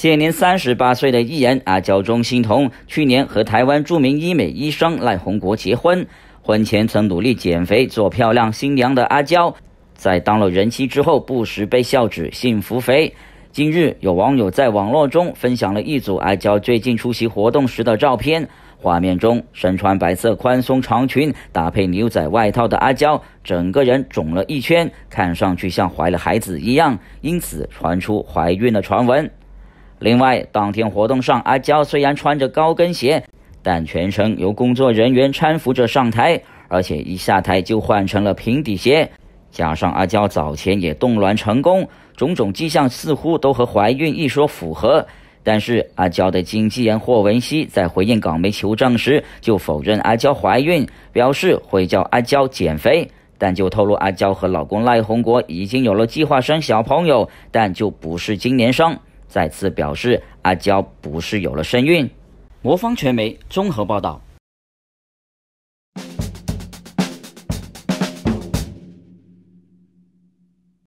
现年三十八岁的艺人阿娇钟欣桐，去年和台湾著名医美医生赖宏国结婚。婚前曾努力减肥做漂亮新娘的阿娇，在当了人妻之后，不时被笑指“幸福肥”。近日，有网友在网络中分享了一组阿娇最近出席活动时的照片，画面中身穿白色宽松长裙搭配牛仔外套的阿娇，整个人肿了一圈，看上去像怀了孩子一样，因此传出怀孕的传闻。另外，当天活动上，阿娇虽然穿着高跟鞋，但全程由工作人员搀扶着上台，而且一下台就换成了平底鞋。加上阿娇早前也动卵成功，种种迹象似乎都和怀孕一说符合。但是，阿娇的经纪人霍汶希在回应港媒求证时就否认阿娇怀孕，表示会叫阿娇减肥。但就透露阿娇和老公赖宏国已经有了计划生小朋友，但就不是今年生。再次表示，阿娇不是有了身孕。魔方传媒综合报道。